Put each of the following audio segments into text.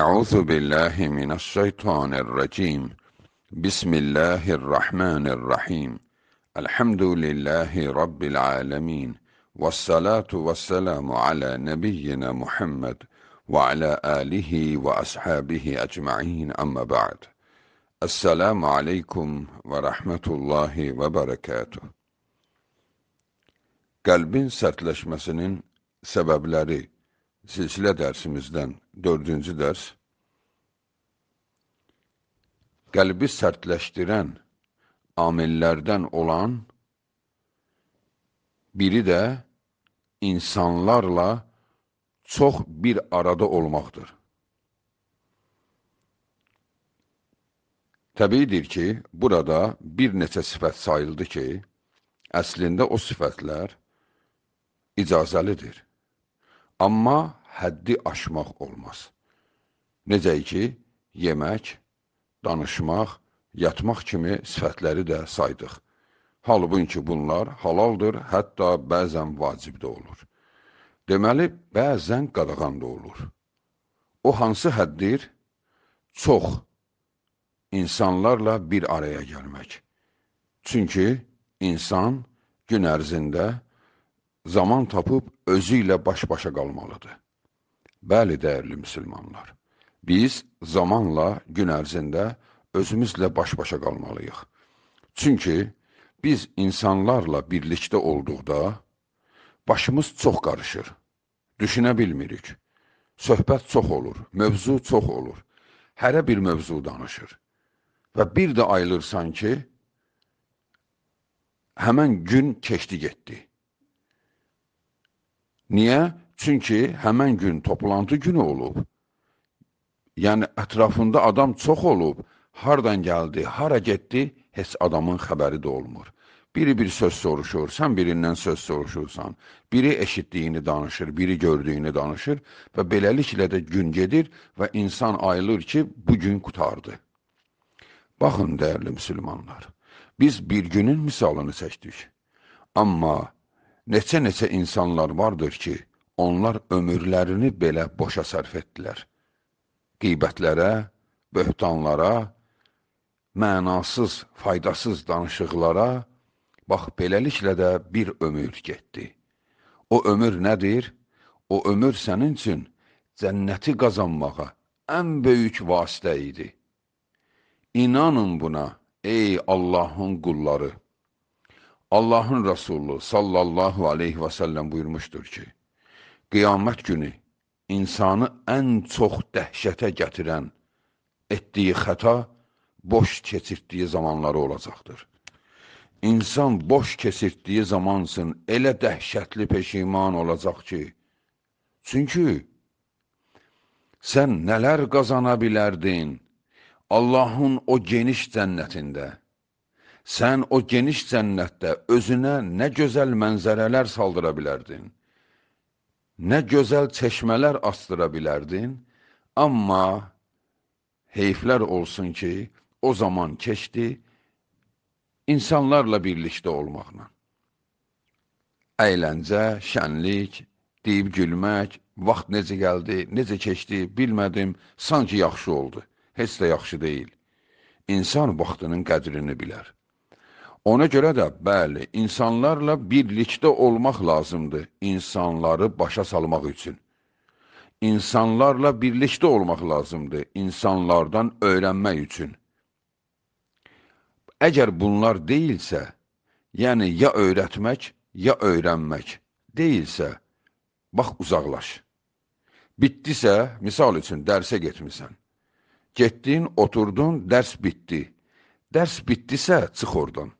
أعوذ بالله من الشيطان الرجيم بسم الله الرحمن الرحيم الحمد لله رب العالمين والصلاة والسلام على نبينا محمد وعلى آله وأصحابه أجمعين أما بعد السلام عليكم ورحمة الله وبركاته قلبين sertleşmesinin سببلاري silsilə dərsimizdən dördüncü dərs qəlbi sərtləşdirən amillərdən olan biri də insanlarla çox bir arada olmaqdır. Təbiidir ki, burada bir neçə sifət sayıldı ki, əslində o sifətlər icazəlidir. Amma həddi aşmaq olmaz. Necə ki, yemək, danışmaq, yatmaq kimi sifətləri də saydıq. Halbuki bunlar halaldır, hətta bəzən vacib də olur. Deməli, bəzən qadağan da olur. O hansı həddir? Çox insanlarla bir araya gəlmək. Çünki insan gün ərzində zaman tapıb özü ilə baş-başa qalmalıdır. Bəli, dəyərli müsəlmanlar, biz zamanla gün ərzində özümüzlə baş-başa qalmalıyıq. Çünki biz insanlarla birlikdə olduqda başımız çox qarışır, düşünə bilmirik, söhbət çox olur, mövzu çox olur, hərə bir mövzu danışır və bir də ayılırsan ki, həmən gün keçdi getdi. Niyə? Çünki həmən gün toplantı günü olub. Yəni, ətrafında adam çox olub. Hardan gəldi, hara getdi, heç adamın xəbəri də olmur. Biri bir söz soruşur, sən birindən söz soruşursan, biri eşitdiyini danışır, biri gördüyünü danışır və beləliklə də gün gedir və insan ayılır ki, bu gün qutardı. Baxın, dəyərli müsəlmanlar, biz bir günün misalını çəkdik. Amma Neçə-neçə insanlar vardır ki, onlar ömürlərini belə boşa sərf etdilər. Qeybətlərə, böhtanlara, mənasız, faydasız danışıqlara, bax beləliklə də bir ömür getdi. O ömür nədir? O ömür sənin üçün cənnəti qazanmağa ən böyük vasitə idi. İnanın buna, ey Allahın qulları! Allahın Resulü sallallahu aleyhi və səlləm buyurmuşdur ki, qiyamət günü insanı ən çox dəhşətə gətirən etdiyi xəta boş keçirtdiyi zamanları olacaqdır. İnsan boş keçirtdiyi zamansın elə dəhşətli peşiman olacaq ki, çünki sən nələr qazana bilərdin Allahın o geniş cənnətində, sən o geniş cənnətdə özünə nə gözəl mənzərələr saldıra bilərdin, nə gözəl çeşmələr astıra bilərdin, amma heyflər olsun ki, o zaman keçdi insanlarla birlikdə olmaqla. Əyləncə, şənlik, deyib gülmək, vaxt necə gəldi, necə keçdi, bilmədim, sanki yaxşı oldu. Heç də yaxşı deyil. İnsan vaxtının qədrini bilər. Ona görə də, bəli, insanlarla birlikdə olmaq lazımdır insanları başa salmaq üçün. İnsanlarla birlikdə olmaq lazımdır insanlardan öyrənmək üçün. Əgər bunlar deyilsə, yəni ya öyrətmək, ya öyrənmək deyilsə, bax uzaqlaş. Bitdisə, misal üçün dərsə getmisən. Getdin, oturdun, dərs bitdi. Dərs bitdisə, çıx oradan.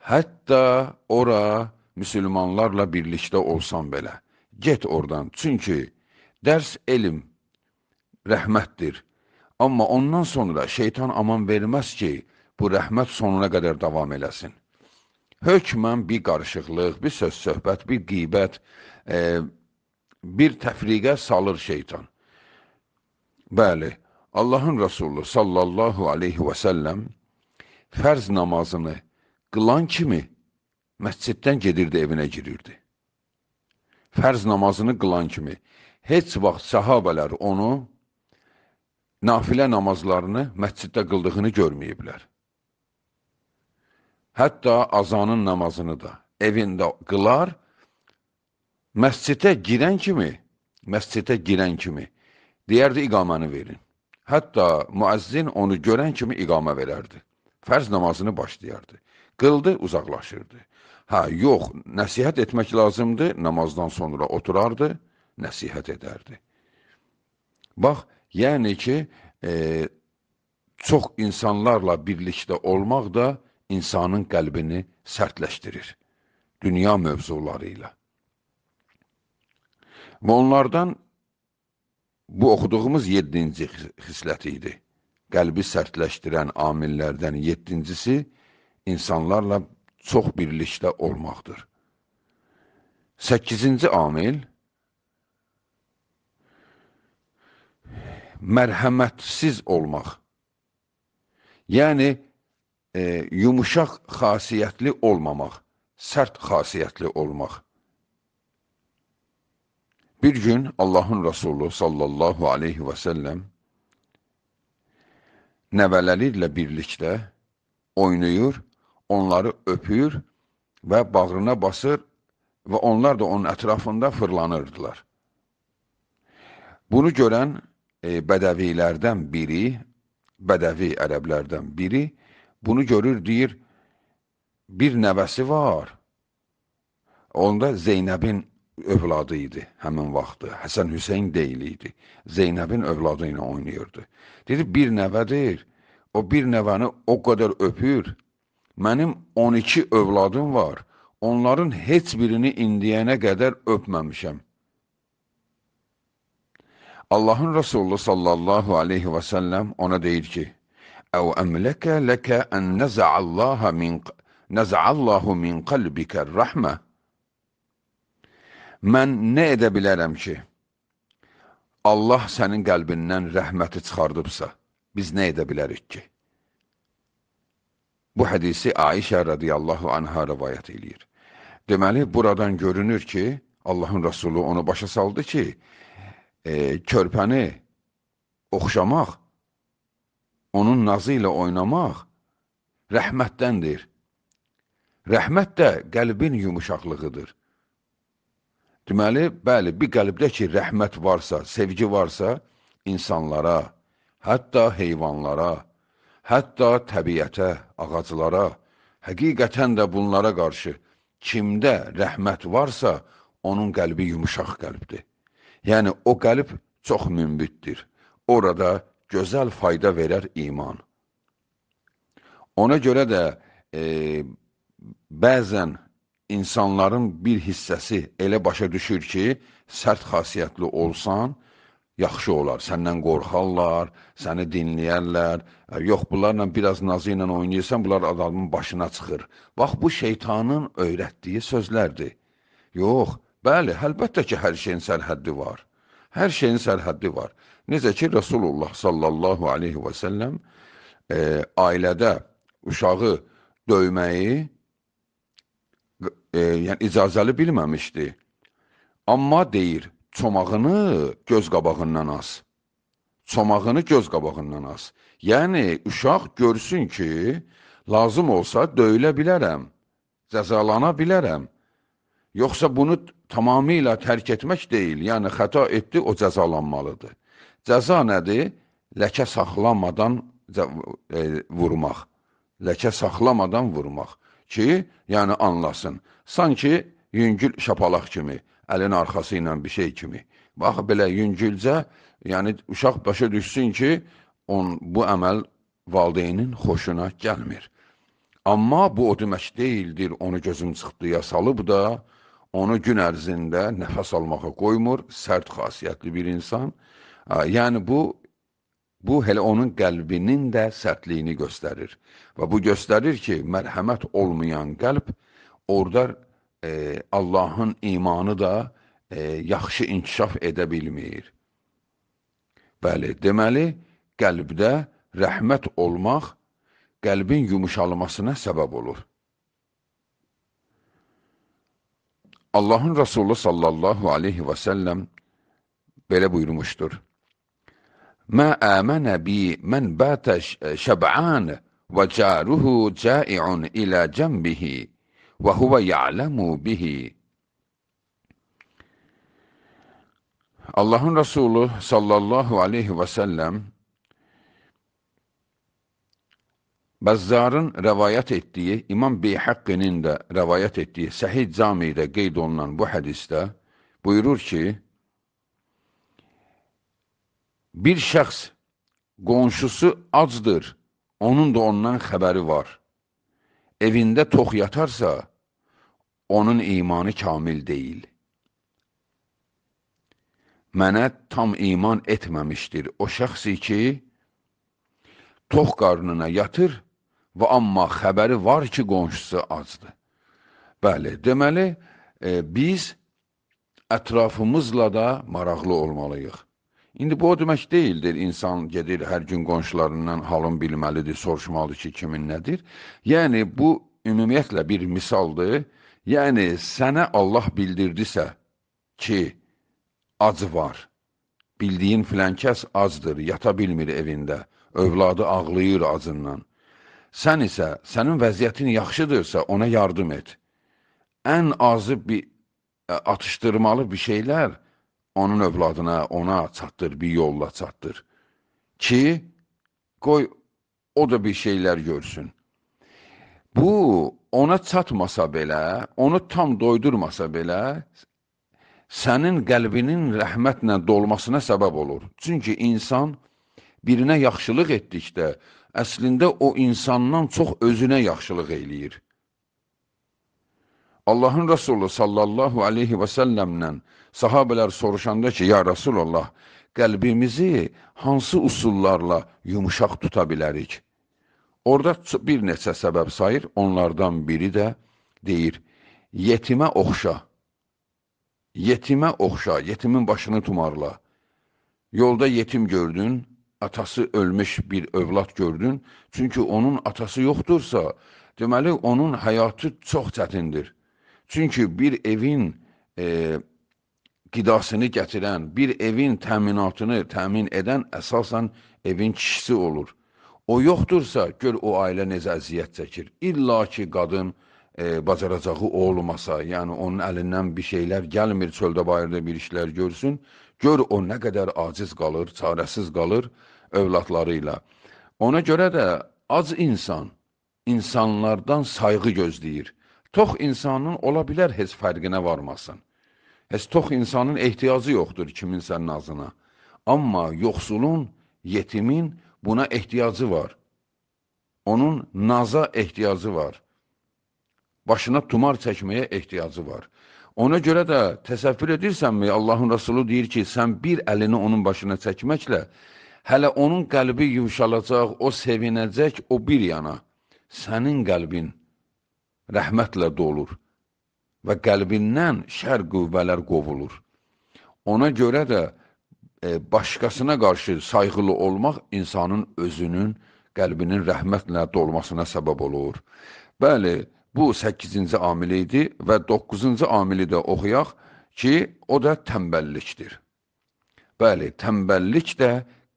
Hətta ora müsəlmanlarla birlikdə olsan belə, get oradan. Çünki dərs elm, rəhmətdir. Amma ondan sonra şeytan aman verməz ki, bu rəhmət sonuna qədər davam eləsin. Hökmən bir qarışıqlıq, bir söz-söhbət, bir qibət, e, bir təfriqə salır şeytan. Bəli, Allahın Rasulü sallallahu aleyhi və səlləm fərz namazını qılan kimi məsciddən gedirdi, evinə girirdi. Fərz namazını qılan kimi heç vaxt səhabələr onu nafilə namazlarını məsciddə qıldığını görməyiblər. Hətta azanın namazını da evində qılar, məscidə girən kimi, məscidə girən kimi deyərdi iqaməni verin. Hətta müəzzin onu görən kimi iqamə verərdi. Fərz namazını başlayardı. Qıldı, uzaqlaşırdı. Hə, yox, nəsihət etmək lazımdır, namazdan sonra oturardı, nəsihət edərdi. Bax, yəni ki, e, çox insanlarla birlikdə olmaq da insanın qəlbini sərtləşdirir dünya mövzuları ilə. Və onlardan bu oxuduğumuz yeddinci xislət idi. Qəlbi sərtləşdirən amillərdən yeddincisi – insanlarla çox birlikdə olmaqdır. 8-ci amil mərhəmətsiz olmaq. Yəni, e, yumuşaq xasiyyətli olmamaq, sərt xasiyyətli olmaq. Bir gün Allahın Rasulü sallallahu aleyhi və səlləm nəvələri ilə birlikdə oynayır onları öpür və bağrına basır və onlar da onun ətrafında fırlanırdılar. Bunu görən e, bədəvilərdən biri, bədəvi ərəblərdən biri bunu görür, deyir, bir nəvəsi var. Onda Zeynəbin övladı idi həmin vaxtı. Həsən Hüseyn deyil idi. Zeynəbin övladı ilə oynayırdı. Dedi, bir nəvədir. O bir nəvəni o qədər öpür, Mənim 12 övladım var. Onların heç birini indiyənə qədər öpməmişəm. Allahın Resulü sallallahu aleyhi və səlləm ona deyir ki, Əv əmləkə ləkə ən nəzəallaha min, nəzəallahu min qalbikə rəhmə. Mən nə edə bilərəm ki, Allah sənin qəlbindən rəhməti çıxardıbsa, biz nə edə bilərik ki? Bu hədisi Aişə radiyallahu anha rəvayət eləyir. Deməli, buradan görünür ki, Allahın Rəsulu onu başa saldı ki, e, körpəni oxşamaq, onun nazı ilə oynamaq rəhmətdəndir. Rəhmət də qəlbin yumuşaqlığıdır. Deməli, bəli, bir qəlbdə ki, rəhmət varsa, sevgi varsa, insanlara, hətta heyvanlara, hətta təbiətə, ağaclara, həqiqətən də bunlara qarşı kimdə rəhmət varsa, onun qəlbi yumuşaq qəlbdir. Yəni, o qəlb çox mümbitdir. Orada gözəl fayda verər iman. Ona görə də e, bəzən insanların bir hissəsi elə başa düşür ki, sərt xasiyyətli olsan, yaxşı olar. Səndən qorxarlar, səni dinləyərlər. E, yox, bunlarla biraz nazı ilə oynayırsan, bunlar adamın başına çıxır. Bax, bu şeytanın öyrətdiyi sözlərdir. Yox, bəli, əlbəttə ki, hər şeyin sərhəddi var. Hər şeyin sərhəddi var. Necə ki, Rasulullah sallallahu aleyhi və səlləm e, ailədə uşağı döyməyi e, yəni icazəli bilməmişdi. Amma deyir, çomağını göz qabağından as. Çomağını göz qabağından as. Yəni, uşaq görsün ki, lazım olsa döyülə bilərəm, cəzalana bilərəm. Yoxsa bunu tamamilə tərk etmək deyil, yəni xəta etdi, o cəzalanmalıdır. Cəza nədir? Ləkə saxlamadan e, vurmaq. Ləkə saxlamadan vurmaq ki, yəni anlasın. Sanki yüngül şapalaq kimi əlin arxası ilə bir şey kimi. Bax, belə yüngülcə, yəni uşaq başa düşsün ki, on, bu əməl valideynin xoşuna gəlmir. Amma bu o demək deyildir, onu gözüm çıxdıya salıb da, onu gün ərzində nəfəs almağa qoymur, sərt xasiyyətli bir insan. Yəni bu Bu hələ onun qəlbinin də sərtliyini göstərir və bu göstərir ki, mərhəmət olmayan qəlb orada e, Allahın imanı da e, yaxşı inkişaf edə bilmir. Bəli, deməli, qəlbdə rəhmət olmaq qəlbin yumuşalmasına səbəb olur. Allahın Rasulü sallallahu aleyhi və səlləm belə buyurmuşdur. Mə əmənə bi mən bətə şəb'an və cəruhu cəi'un ilə cəmbihi. ve huve ya'lemu bihi. Allah'ın Resulü sallallahu aleyhi ve sellem Bezzar'ın rivayet ettiği, İmam Beyhakki'nin de revayet ettiği Sahih Cami'de qeyd olunan bu hadiste buyurur ki, bir şahs konşusu acdır, onun da ondan haberi var. evinde tox yatarsa, onun imanı kamil deyil. Mənə tam iman etməmişdir o şəxsi ki, tox qarnına yatır və amma xəbəri var ki, qonşusu azdır. Bəli, deməli, e, biz ətrafımızla da maraqlı olmalıyıq. İndi bu o demək deyildir, insan gedir hər gün qonşularından halın bilməlidir, soruşmalıdır ki, kimin nədir. Yəni, bu ümumiyyətlə bir misaldır. Yəni, sənə Allah bildirdisə ki, ac var, bildiyin filən kəs acdır, yata bilmir evində, övladı ağlayır acından. Sən isə, sənin vəziyyətin yaxşıdırsa, ona yardım et. Ən azı bir e, atışdırmalı bir şeylər onun övladına, ona çatdır, bir yolla çatdır. Ki, qoy o da bir şeylər görsün. Bu ona çatmasa belə, onu tam doydurmasa belə, sənin qəlbinin rəhmətlə dolmasına səbəb olur. Çünki insan birinə yaxşılıq etdikdə, əslində o insandan çox özünə yaxşılıq eləyir. Allahın Rasulü sallallahu aleyhi və səlləmlə sahabələr soruşanda ki, ya Rasulullah, qəlbimizi hansı usullarla yumuşaq tuta bilərik? Orada bir neçə səbəb sayır, onlardan biri də deyir, yetimə oxşa, yetimə oxşa, yetimin başını tumarla, yolda yetim gördün, atası ölmüş bir övlad gördün, çünki onun atası yoxdursa, deməli onun həyatı çox çətindir. Çünki bir evin e, qidasını gətirən, bir evin təminatını təmin edən əsasən evin kişisi olur. O yoxdursa, gör o ailə necə əziyyət çəkir. İlla ki, qadın e, bacaracağı o olmasa, yəni onun əlindən bir şeylər gəlmir, çöldə bayırda bir işlər görsün, gör o nə qədər aciz qalır, çarəsiz qalır övladları ilə. Ona görə də ac insan insanlardan sayğı gözləyir. Tox insanın ola bilər heç fərqinə varmasın. Heç tox insanın ehtiyacı yoxdur kiminsə nazına. Amma yoxsulun, yetimin, buna ehtiyacı var. Onun naza ehtiyacı var. Başına tumar çəkməyə ehtiyacı var. Ona görə də təsəvvür edirsənmi, Allahın Rasulü deyir ki, sən bir əlini onun başına çəkməklə, hələ onun qəlbi yumşalacaq, o sevinəcək, o bir yana. Sənin qəlbin rəhmətlə dolur və qəlbindən şər qüvvələr qovulur. Ona görə də başqasına qarşı sayğılı olmaq insanın özünün qəlbinin rəhmətlə dolmasına səbəb olur. Bəli, bu 8-ci amili idi və 9-cu amili də oxuyaq ki, o da tənbəllikdir. Bəli, tənbəllik də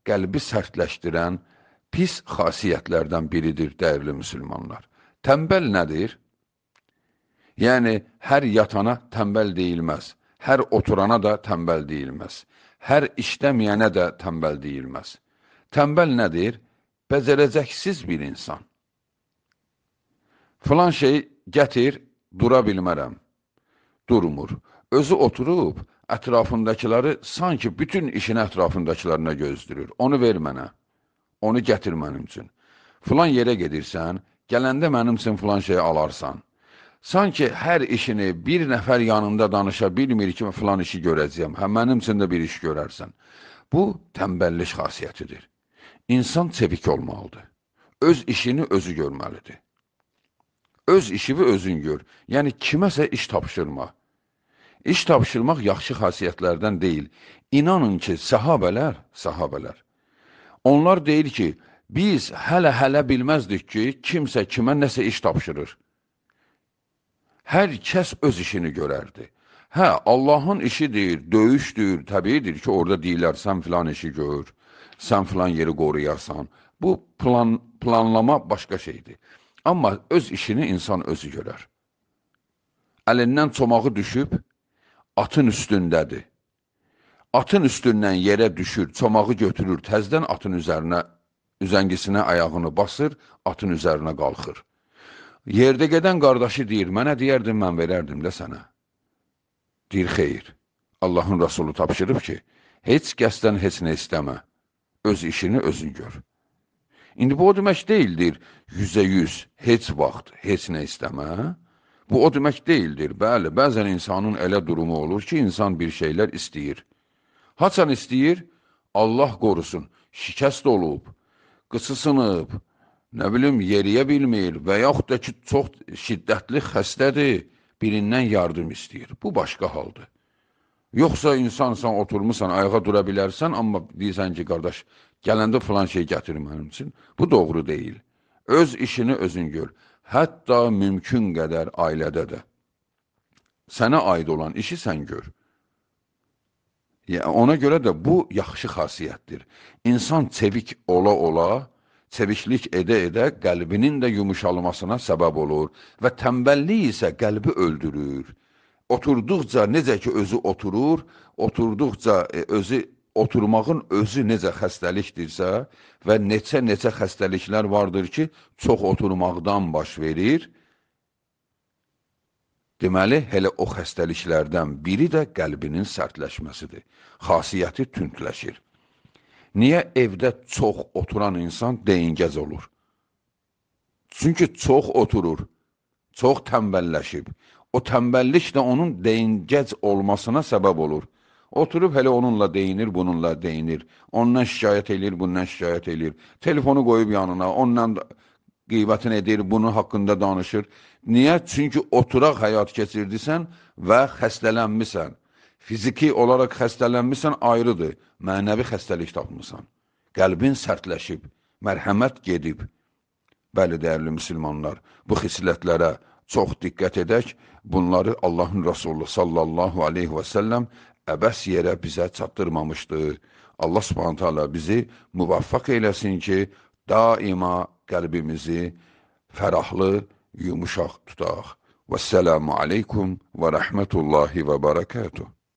qəlbi sərtləşdirən pis xasiyyətlərdən biridir, dəyərli müsəlmanlar. Tənbəl nədir? Yəni, hər yatana tənbəl deyilməz, hər oturana da tənbəl deyilməz hər işləməyənə də tənbəl deyilməz. Tənbəl nədir? Bəzərəcəksiz bir insan. Filan şey gətir, dura bilmərəm. Durmur. Özü oturub, ətrafındakiları sanki bütün işin ətrafındakilarına gözdürür. Onu ver mənə. Onu gətir mənim üçün. Filan yerə gedirsən, gələndə mənim üçün filan şey alarsan. Sanki hər işini bir nəfər yanında danışa bilmir ki, filan işi görəcəyəm, hə mənim üçün də bir iş görərsən. Bu, təmbəllik xasiyyətidir. İnsan çevik olmalıdır. Öz işini özü görməlidir. Öz işini özün gör, yəni kiməsə iş tapışırma. İş tapışırmaq yaxşı xasiyyətlərdən deyil. İnanın ki, səhabələr, səhabələr. Onlar deyir ki, biz hələ-hələ bilməzdik ki, kimsə kimə nəsə iş tapışırır hər kəs öz işini görərdi. Hə, Allahın işidir, döyüşdür, təbiidir ki, orada deyirlər, sən filan işi gör, sən filan yeri qoruyarsan. Bu plan, planlama başqa şeydir. Amma öz işini insan özü görər. Əlindən çomağı düşüb, atın üstündədir. Atın üstündən yerə düşür, çomağı götürür, təzdən atın üzərinə, üzəngisinə ayağını basır, atın üzərinə qalxır. Yerdə gedən qardaşı deyir, mənə deyərdim, mən verərdim də sənə. Deyir, xeyr, Allahın Rasulü tapşırıb ki, heç kəsdən heç nə istəmə, öz işini özün gör. İndi bu o demək deyildir, yüzə yüz, heç vaxt, heç nə istəmə. Bu o demək deyildir, bəli, bəzən insanın elə durumu olur ki, insan bir şeylər istəyir. Haçan istəyir, Allah qorusun, şikəst olub, qısı sınıb, nə bilim, yeriyə bilmir və yaxud da ki, çox şiddətli xəstədir, birindən yardım istəyir. Bu başqa haldır. Yoxsa insansan, oturmusan, ayağa dura bilərsən, amma deyirsən ki, qardaş, gələndə filan şey gətir mənim üçün. Bu doğru deyil. Öz işini özün gör. Hətta mümkün qədər ailədə də. Sənə aid olan işi sən gör. Ona görə də bu yaxşı xasiyyətdir. İnsan çevik ola-ola Seviklik edə-edə qəlbinin də yumuşalmasına səbəb olur və təmbəllik isə qəlbi öldürür. Oturduqca necə ki özü oturur, oturduqca e, özü oturmağın özü necə xəstəlikdirsə və neçə-neçə xəstəliklər vardır ki, çox oturmaqdan baş verir. Deməli, elə o xəstəliklərdən biri də qəlbinin sərtləşməsidir. Xasiyyəti tüntləşir. Niyə evdə çox oturan insan deyingəz olur? Çünki çox oturur, çox tənbəlləşib. O tənbəllik də onun deyingəz olmasına səbəb olur. Oturub hələ onunla deyinir, bununla deyinir. Ondan şikayət eləyir, bundan şikayət eləyir. Telefonu qoyub yanına, ondan qeybətin edir, bunun haqqında danışır. Niyə? Çünki oturaq həyat keçirdisən və xəstələnmisən. Fiziki olaraq xəstələnmisən ayrıdır, mənəvi xəstəlik tapmısan. Qəlbin sərtləşib, mərhəmət gedib. Bəli, dəyərli müsəlmanlar, bu xislətlərə çox diqqət edək. Bunları Allahın Rasulü sallallahu aleyhi və səlləm əbəs yerə bizə çatdırmamışdı. Allah subhanət hala bizi müvaffaq eyləsin ki, daima qəlbimizi fərahlı, yumuşaq tutaq. Və səlamu aleykum və rəhmətullahi və barakatuh.